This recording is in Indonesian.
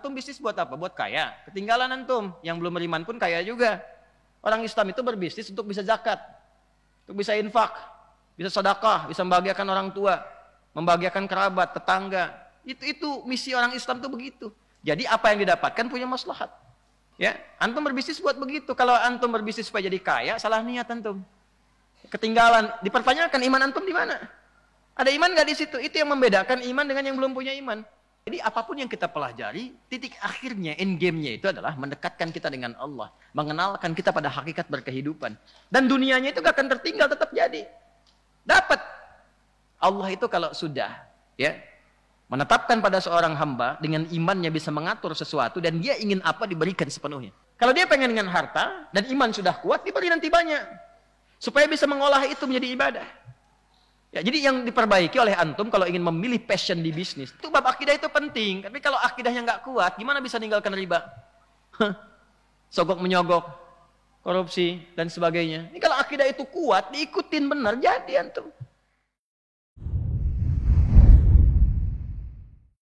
Antum bisnis buat apa? Buat kaya. Ketinggalan antum. Yang belum beriman pun kaya juga. Orang Islam itu berbisnis untuk bisa zakat. Untuk bisa infak. Bisa sedekah, bisa membahagiakan orang tua, membahagiakan kerabat, tetangga. Itu itu misi orang Islam itu begitu. Jadi apa yang didapatkan punya maslahat. Ya, antum berbisnis buat begitu. Kalau antum berbisnis supaya jadi kaya, salah niat antum. Ketinggalan, dipertanyakan iman antum di mana? Ada iman nggak di situ? Itu yang membedakan iman dengan yang belum punya iman. Jadi apapun yang kita pelajari, titik akhirnya, end game-nya itu adalah mendekatkan kita dengan Allah. Mengenalkan kita pada hakikat berkehidupan. Dan dunianya itu gak akan tertinggal, tetap jadi. Dapat. Allah itu kalau sudah ya menetapkan pada seorang hamba dengan imannya bisa mengatur sesuatu dan dia ingin apa diberikan sepenuhnya. Kalau dia pengen dengan harta dan iman sudah kuat, diberi nanti banyak. Supaya bisa mengolah itu menjadi ibadah. Ya, jadi yang diperbaiki oleh antum kalau ingin memilih passion di bisnis, itu bab akidah itu penting. Tapi kalau akidahnya nggak kuat, gimana bisa ninggalkan riba? Sogok menyogok, korupsi dan sebagainya. Ini kalau akidah itu kuat, diikutin benar jadi antum.